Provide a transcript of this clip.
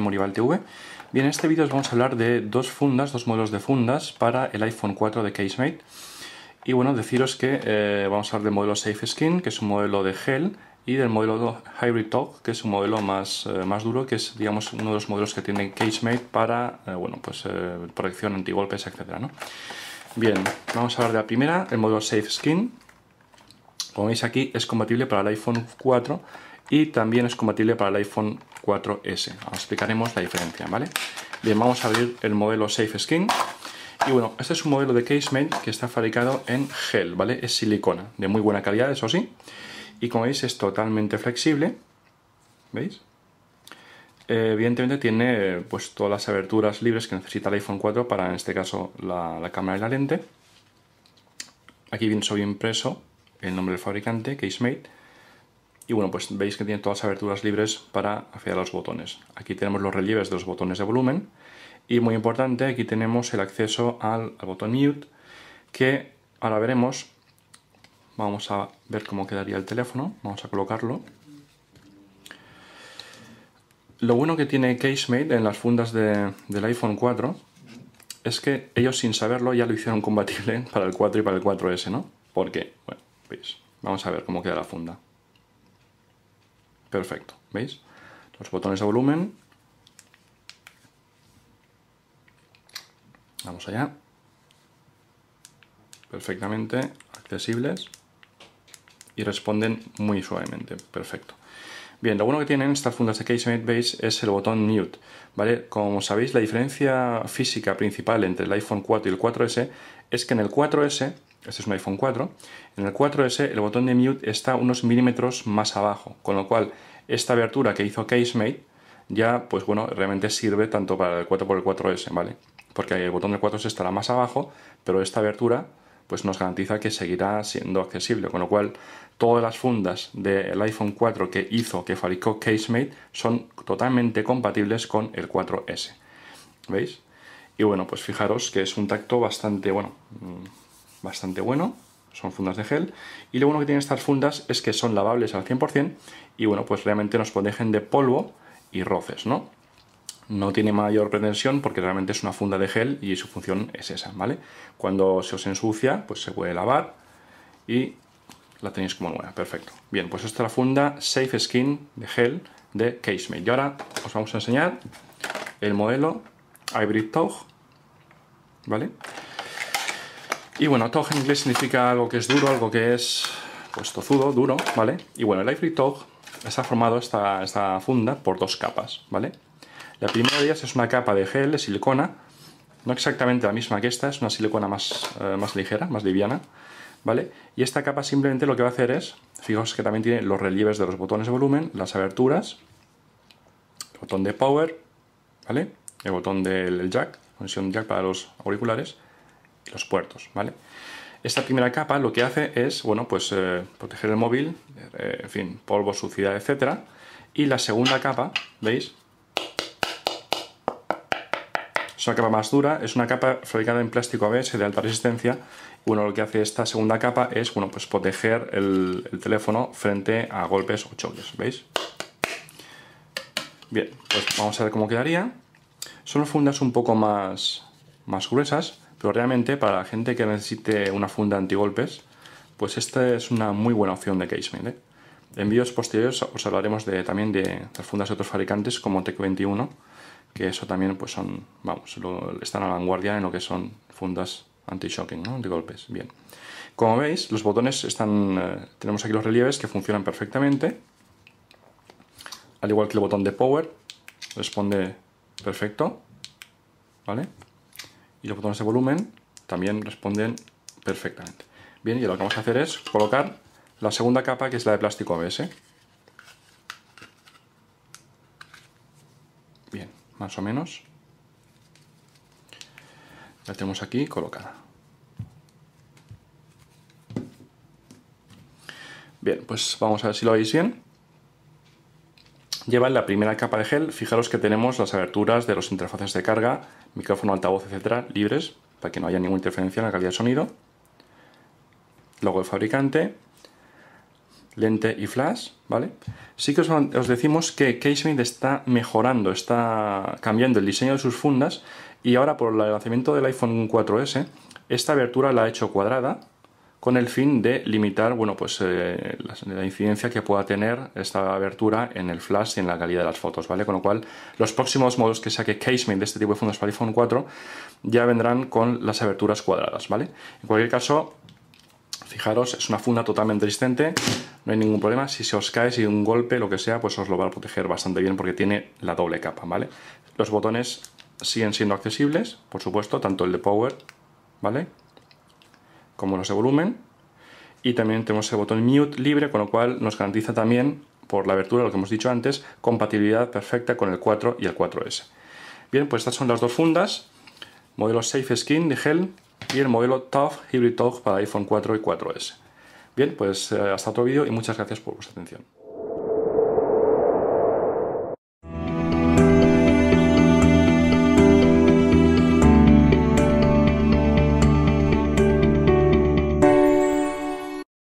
Morival TV. Bien, en este vídeo os vamos a hablar de dos fundas, dos modelos de fundas para el iPhone 4 de Casemate. Y bueno, deciros que eh, vamos a hablar del modelo Safe Skin, que es un modelo de gel, y del modelo Hybrid Talk, que es un modelo más, eh, más duro, que es digamos uno de los modelos que tiene Casemate para eh, bueno, pues, protección antigolpes, etc. ¿no? Bien, vamos a hablar de la primera, el modelo Safe Skin. Como veis aquí, es compatible para el iPhone 4 y también es compatible para el iPhone 4S. Os explicaremos la diferencia, ¿vale? Bien, vamos a abrir el modelo Safe Skin. Y bueno, este es un modelo de casemate que está fabricado en gel, ¿vale? Es silicona, de muy buena calidad, eso sí. Y como veis, es totalmente flexible. ¿Veis? Eh, evidentemente tiene pues todas las aberturas libres que necesita el iPhone 4 para, en este caso, la, cámara y la lente. Aquí viene soy impreso el nombre del fabricante, Casemate y bueno, pues veis que tiene todas las aberturas libres para afilar los botones. Aquí tenemos los relieves de los botones de volumen. Y muy importante, aquí tenemos el acceso al, botón mute, que ahora veremos. Vamos a ver cómo quedaría el teléfono. Vamos a colocarlo. Lo bueno que tiene CaseMate en las fundas del iPhone 4 es que ellos sin saberlo ya lo hicieron compatible para el 4 y para el 4S, ¿no? Porque, bueno, veis, pues, vamos a ver cómo queda la funda. Perfecto, ¿veis? Los botones de volumen. Vamos allá. Perfectamente accesibles y responden muy suavemente. Perfecto. Bien, lo bueno que tienen estas fundas de case-made Base es el botón Mute, ¿vale? Como sabéis, la diferencia física principal entre el iPhone 4 y el 4S es que en el 4S este es un iPhone 4, en el 4S el botón de mute está unos milímetros más abajo, con lo cual esta abertura que hizo CaseMate ya, pues bueno, realmente sirve tanto para el 4 por el 4S, ¿vale? Porque el botón del 4S estará más abajo, pero esta abertura pues nos garantiza que seguirá siendo accesible, con lo cual todas las fundas del iPhone 4 que hizo, que fabricó CaseMate, son totalmente compatibles con el 4S. ¿Veis? Y bueno, pues fijaros que es un tacto bastante, bueno, mm, bastante bueno, son fundas de gel, y lo bueno que tienen estas fundas es que son lavables al 100% y bueno, pues realmente nos protegen de polvo y roces, ¿no? No tiene mayor pretensión porque realmente es una funda de gel y su función es esa, ¿vale? Cuando se os ensucia, pues se puede lavar y la tenéis como nueva, perfecto. Bien, pues esta es la funda Safe Skin de gel de Casemate. Y ahora os vamos a enseñar el modelo Hybrid Tog, ¿vale? Y bueno, tog en inglés significa algo que es duro, algo que es pues, tozudo, duro, ¿vale? Y bueno, el Ifrit Tog está formado esta, funda por dos capas, ¿vale? La primera de ellas es una capa de gel, de silicona, no exactamente la misma que esta, es una silicona más, eh, más ligera, más liviana, ¿vale? Y esta capa simplemente lo que va a hacer es, fijaos que también tiene los relieves de los botones de volumen, las aberturas, el botón de power, ¿vale? El botón del jack, conexión jack para los auriculares, los puertos, ¿vale? Esta primera capa lo que hace es, bueno, pues eh, proteger el móvil, eh, en fin, polvo, suciedad, etcétera. Y la segunda capa, ¿veis? Es una capa más dura, es una capa fabricada en plástico ABS de alta resistencia. Bueno, lo que hace esta segunda capa es, bueno, pues proteger el, teléfono frente a golpes o choques, ¿veis? Bien, pues vamos a ver cómo quedaría. Son fundas un poco más, más gruesas, pero realmente para la gente que necesite una funda antigolpes, pues esta es una muy buena opción de Casement. ¿eh? En vídeos posteriores os hablaremos de, también de las fundas de otros fabricantes como Tec 21, que eso también pues son, vamos, están a la vanguardia en lo que son fundas anti-shocking, ¿no? anti-golpes. Bien. Como veis, los botones están, eh, tenemos aquí los relieves que funcionan perfectamente, al igual que el botón de power, responde perfecto, ¿vale? y los botones de volumen también responden perfectamente. Bien, y lo que vamos a hacer es colocar la segunda capa que es la de plástico ABS. Bien, más o menos. La tenemos aquí colocada. Bien, pues vamos a ver si lo veis bien. Lleva la primera capa de gel, fijaros que tenemos las aberturas de los interfaces de carga, micrófono, altavoz, etcétera, libres, para que no haya ninguna interferencia en la calidad de sonido. Luego el fabricante, lente y flash, ¿vale? Sí que os, decimos que Case está mejorando, está cambiando el diseño de sus fundas y ahora por el lanzamiento del iPhone 4S, esta abertura la ha hecho cuadrada, con el fin de limitar bueno, pues, eh, la, incidencia que pueda tener esta abertura en el flash y en la calidad de las fotos, ¿vale? Con lo cual, los próximos modos que saque Casemate de este tipo de fundas para iPhone 4 ya vendrán con las aberturas cuadradas, ¿vale? En cualquier caso, fijaros, es una funda totalmente resistente, no hay ningún problema, si se os cae, si un golpe, lo que sea, pues os lo va a proteger bastante bien porque tiene la doble capa, ¿vale? Los botones siguen siendo accesibles, por supuesto, tanto el de Power, ¿vale? como los de volumen. Y también tenemos el botón mute libre, con lo cual nos garantiza también, por la abertura, lo que hemos dicho antes, compatibilidad perfecta con el 4 y el 4S. Bien, pues estas son las dos fundas, modelo Safe Skin de Gel y el modelo Tough Hybrid Talk para iPhone 4 y 4S. Bien, pues eh, hasta otro vídeo y muchas gracias por vuestra atención.